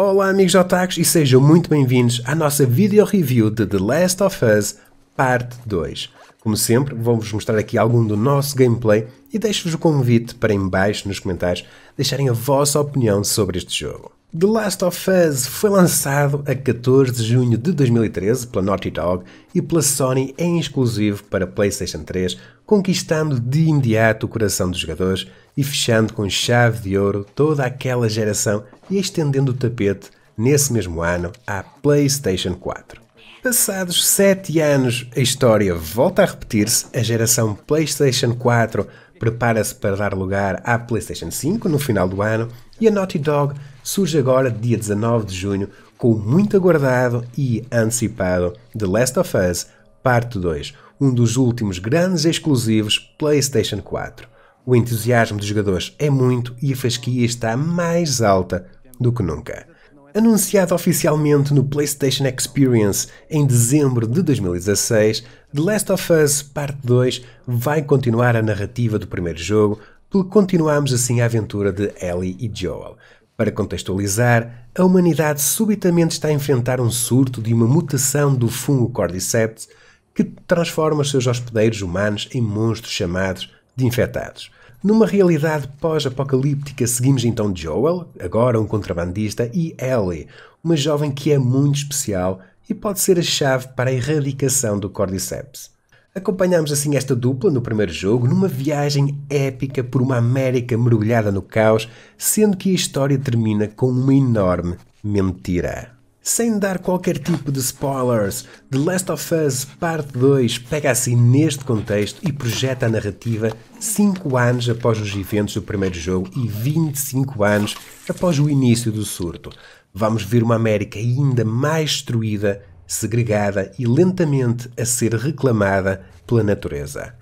Olá amigos otakus e sejam muito bem-vindos à nossa video review de The Last of Us Parte 2. Como sempre, vou-vos mostrar aqui algum do nosso gameplay e deixo-vos o convite para em baixo nos comentários deixarem a vossa opinião sobre este jogo. The Last of Us foi lançado a 14 de junho de 2013 pela Naughty Dog e pela Sony em exclusivo para PlayStation 3, conquistando de imediato o coração dos jogadores e fechando com chave de ouro toda aquela geração e estendendo o tapete nesse mesmo ano à PlayStation 4. Passados 7 anos, a história volta a repetir-se, a geração PlayStation 4 prepara-se para dar lugar à PlayStation 5 no final do ano e a Naughty Dog surge agora, dia 19 de junho, com o muito aguardado e antecipado The Last of Us Parte 2, um dos últimos grandes exclusivos PlayStation 4. O entusiasmo dos jogadores é muito e a fasquia está mais alta do que nunca. Anunciado oficialmente no PlayStation Experience em dezembro de 2016, The Last of Us Parte 2 vai continuar a narrativa do primeiro jogo, porque continuamos assim a aventura de Ellie e Joel. Para contextualizar, a humanidade subitamente está a enfrentar um surto de uma mutação do fungo Cordyceps que transforma os seus hospedeiros humanos em monstros chamados de infectados. Numa realidade pós-apocalíptica, seguimos então Joel, agora um contrabandista, e Ellie, uma jovem que é muito especial e pode ser a chave para a erradicação do Cordyceps. Acompanhamos assim esta dupla no primeiro jogo numa viagem épica por uma América mergulhada no caos, sendo que a história termina com uma enorme mentira. Sem dar qualquer tipo de spoilers, The Last of Us Parte 2 pega assim neste contexto e projeta a narrativa 5 anos após os eventos do primeiro jogo e 25 anos após o início do surto. Vamos ver uma América ainda mais destruída segregada e lentamente a ser reclamada pela natureza.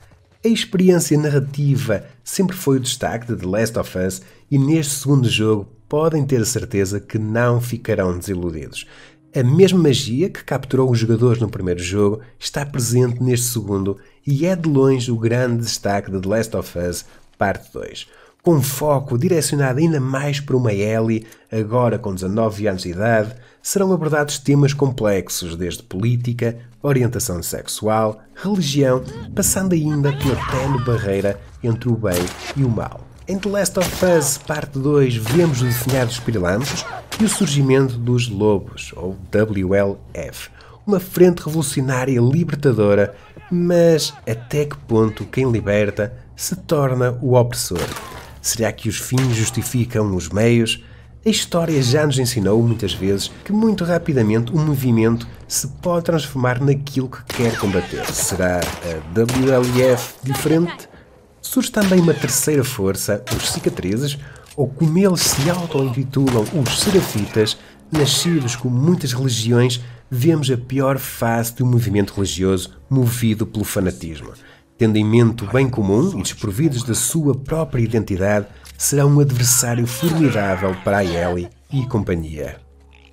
A experiência narrativa sempre foi o destaque de The Last of Us e neste segundo jogo podem ter a certeza que não ficarão desiludidos. A mesma magia que capturou os jogadores no primeiro jogo está presente neste segundo e é de longe o grande destaque de The Last of Us Parte 2 com foco direcionado ainda mais para uma Ellie, agora com 19 anos de idade, serão abordados temas complexos, desde política, orientação sexual, religião, passando ainda pela tênue barreira entre o bem e o mal. Em The Last of Us Parte 2 vemos o definhar dos pirilampos e o surgimento dos lobos, ou WLF, uma frente revolucionária libertadora, mas até que ponto quem liberta se torna o opressor? Será que os fins justificam os meios? A história já nos ensinou muitas vezes que muito rapidamente o movimento se pode transformar naquilo que quer combater. Será a WLF diferente? Surge também uma terceira força, os cicatrizes, ou como eles se auto-intitulam os serafitas, nascidos com muitas religiões, vemos a pior face de um movimento religioso movido pelo fanatismo tendo em mente o bem comum e desprovidos da sua própria identidade, será um adversário formidável para a Ellie e companhia.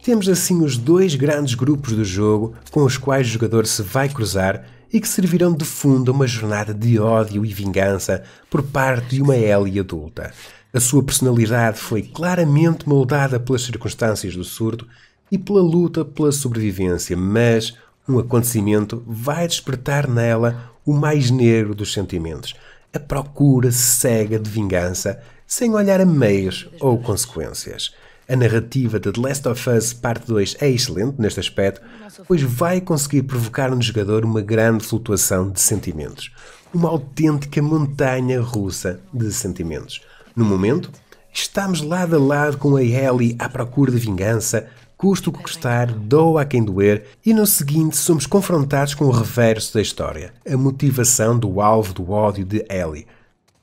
Temos assim os dois grandes grupos do jogo com os quais o jogador se vai cruzar e que servirão de fundo a uma jornada de ódio e vingança por parte de uma Ellie adulta. A sua personalidade foi claramente moldada pelas circunstâncias do surto e pela luta pela sobrevivência, mas um acontecimento vai despertar nela o mais negro dos sentimentos, a procura cega de vingança, sem olhar a meios ou consequências. A narrativa de The Last of Us Parte 2 é excelente neste aspecto, pois vai conseguir provocar no jogador uma grande flutuação de sentimentos. Uma autêntica montanha russa de sentimentos. No momento, Estamos lado a lado com a Ellie à procura de vingança, custo o que custar, doa a quem doer, e no seguinte somos confrontados com o reverso da história, a motivação do alvo do ódio de Ellie.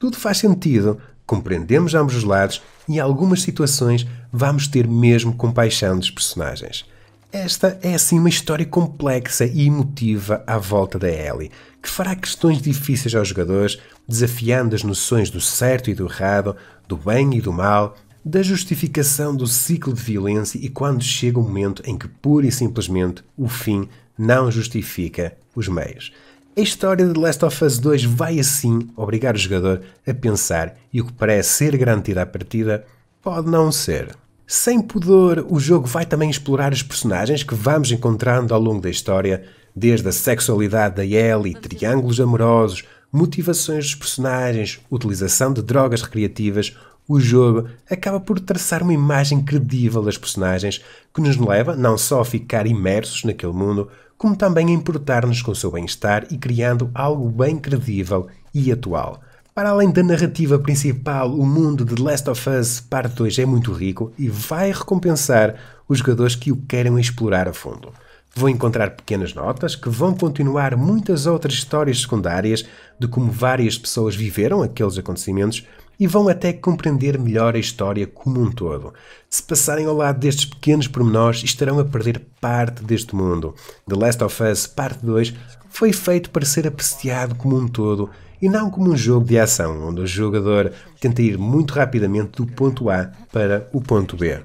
Tudo faz sentido, compreendemos ambos os lados e em algumas situações vamos ter mesmo compaixão dos personagens. Esta é assim uma história complexa e emotiva à volta da Ellie, que fará questões difíceis aos jogadores, desafiando as noções do certo e do errado, do bem e do mal, da justificação do ciclo de violência e quando chega o momento em que pura e simplesmente o fim não justifica os meios. A história de Last of Us 2 vai assim obrigar o jogador a pensar e o que parece ser garantido à partida pode não ser. Sem pudor, o jogo vai também explorar os personagens que vamos encontrando ao longo da história, desde a sexualidade da Ellie, uhum. triângulos amorosos, motivações dos personagens, utilização de drogas recreativas. O jogo acaba por traçar uma imagem credível das personagens que nos leva não só a ficar imersos naquele mundo, como também a importar-nos com o seu bem-estar e criando algo bem credível e atual. Para além da narrativa principal, o mundo de The Last of Us Part 2 é muito rico e vai recompensar os jogadores que o querem explorar a fundo. Vão encontrar pequenas notas que vão continuar muitas outras histórias secundárias de como várias pessoas viveram aqueles acontecimentos e vão até compreender melhor a história como um todo. Se passarem ao lado destes pequenos pormenores, estarão a perder parte deste mundo. The Last of Us Part 2 foi feito para ser apreciado como um todo e não como um jogo de ação, onde o jogador tenta ir muito rapidamente do ponto A para o ponto B.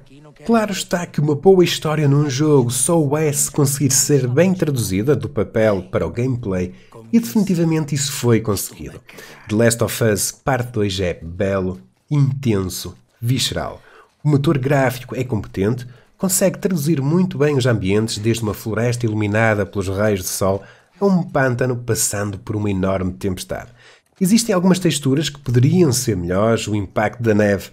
Claro está que uma boa história num jogo só o é se conseguir ser bem traduzida do papel para o gameplay e definitivamente isso foi conseguido. The Last of Us Parte 2 é belo, intenso, visceral. O motor gráfico é competente, consegue traduzir muito bem os ambientes, desde uma floresta iluminada pelos raios de sol é um pântano passando por uma enorme tempestade. Existem algumas texturas que poderiam ser melhores, o impacto da neve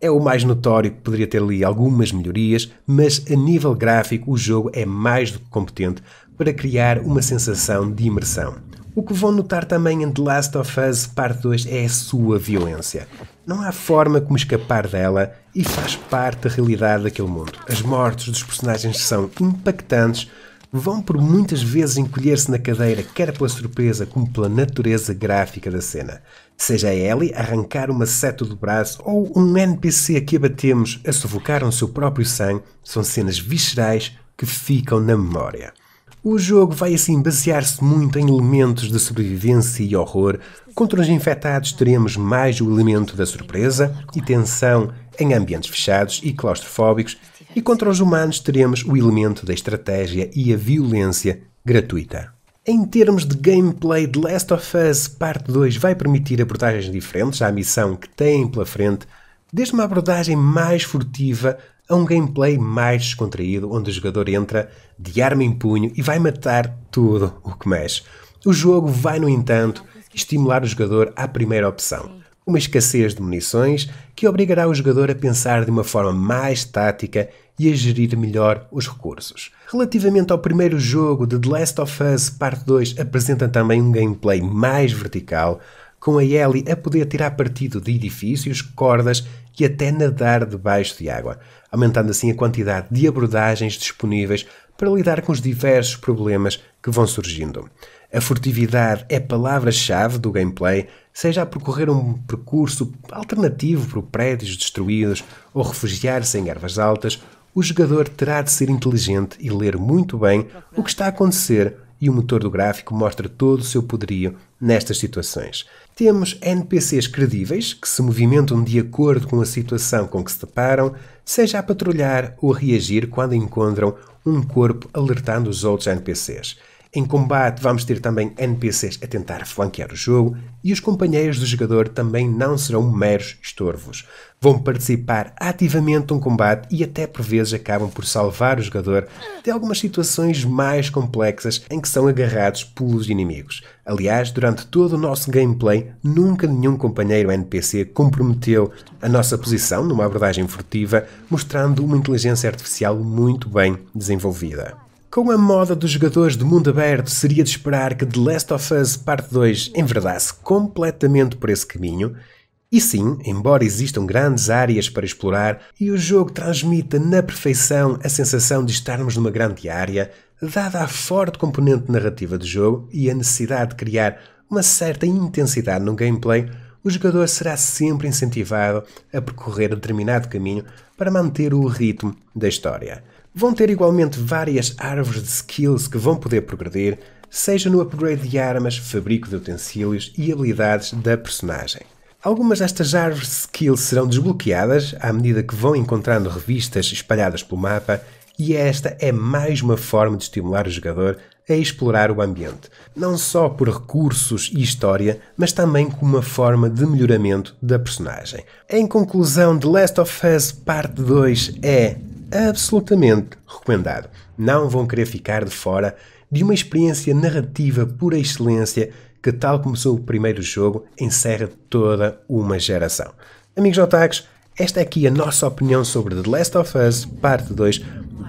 é o mais notório poderia ter ali algumas melhorias, mas a nível gráfico o jogo é mais do que competente para criar uma sensação de imersão. O que vão notar também em The Last of Us Parte 2 é a sua violência. Não há forma como escapar dela e faz parte da realidade daquele mundo. As mortes dos personagens são impactantes, vão por muitas vezes encolher-se na cadeira, quer pela surpresa como pela natureza gráfica da cena. Seja a Ellie arrancar uma seta do braço ou um NPC a que abatemos a sufocar o seu próprio sangue, são cenas viscerais que ficam na memória. O jogo vai assim basear-se muito em elementos de sobrevivência e horror. Contra os infectados teremos mais o elemento da surpresa e tensão em ambientes fechados e claustrofóbicos e contra os humanos teremos o elemento da estratégia e a violência gratuita. Em termos de gameplay, The Last of Us Parte 2 vai permitir abordagens diferentes à missão que têm pela frente, desde uma abordagem mais furtiva a um gameplay mais descontraído, onde o jogador entra de arma em punho e vai matar tudo o que mexe. O jogo vai, no entanto, estimular o jogador à primeira opção uma escassez de munições que obrigará o jogador a pensar de uma forma mais tática e a gerir melhor os recursos. Relativamente ao primeiro jogo de The Last of Us Parte 2, apresenta também um gameplay mais vertical, com a Ellie a poder tirar partido de edifícios, cordas e até nadar debaixo de água, aumentando assim a quantidade de abordagens disponíveis para lidar com os diversos problemas que vão surgindo. A furtividade é palavra-chave do gameplay, seja a percorrer um percurso alternativo por prédios destruídos ou refugiar-se em ervas altas, o jogador terá de ser inteligente e ler muito bem o que está a acontecer e o motor do gráfico mostra todo o seu poderio nestas situações. Temos NPCs credíveis que se movimentam de acordo com a situação com que se deparam, seja a patrulhar ou a reagir quando encontram um corpo alertando os outros NPCs. Em combate, vamos ter também NPCs a tentar flanquear o jogo e os companheiros do jogador também não serão meros estorvos. Vão participar ativamente de um combate e até por vezes acabam por salvar o jogador de algumas situações mais complexas em que são agarrados pelos inimigos. Aliás, durante todo o nosso gameplay, nunca nenhum companheiro NPC comprometeu a nossa posição numa abordagem furtiva, mostrando uma inteligência artificial muito bem desenvolvida. Com a moda dos jogadores de mundo aberto, seria de esperar que The Last of Us Parte 2 enverdasse completamente por esse caminho. E sim, embora existam grandes áreas para explorar e o jogo transmita na perfeição a sensação de estarmos numa grande área, dada a forte componente narrativa do jogo e a necessidade de criar uma certa intensidade no gameplay, o jogador será sempre incentivado a percorrer determinado caminho para manter o ritmo da história. Vão ter igualmente várias árvores de skills que vão poder progredir, seja no upgrade de armas, fabrico de utensílios e habilidades da personagem. Algumas destas árvores de skills serão desbloqueadas à medida que vão encontrando revistas espalhadas pelo mapa, e esta é mais uma forma de estimular o jogador a explorar o ambiente, não só por recursos e história, mas também como uma forma de melhoramento da personagem. Em conclusão, The Last of Us Parte 2 é absolutamente recomendado. Não vão querer ficar de fora de uma experiência narrativa por excelência que, tal como sou o primeiro jogo, encerra toda uma geração. Amigos otakus, esta é aqui a nossa opinião sobre The Last of Us Parte 2.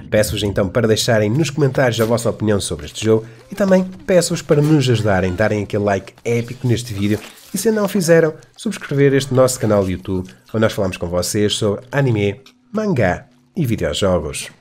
Peço-vos então para deixarem nos comentários a vossa opinião sobre este jogo e também peço-vos para nos ajudarem, darem aquele like épico neste vídeo e se não fizeram, subscrever este nosso canal de YouTube onde nós falamos com vocês sobre anime, mangá e videojogos.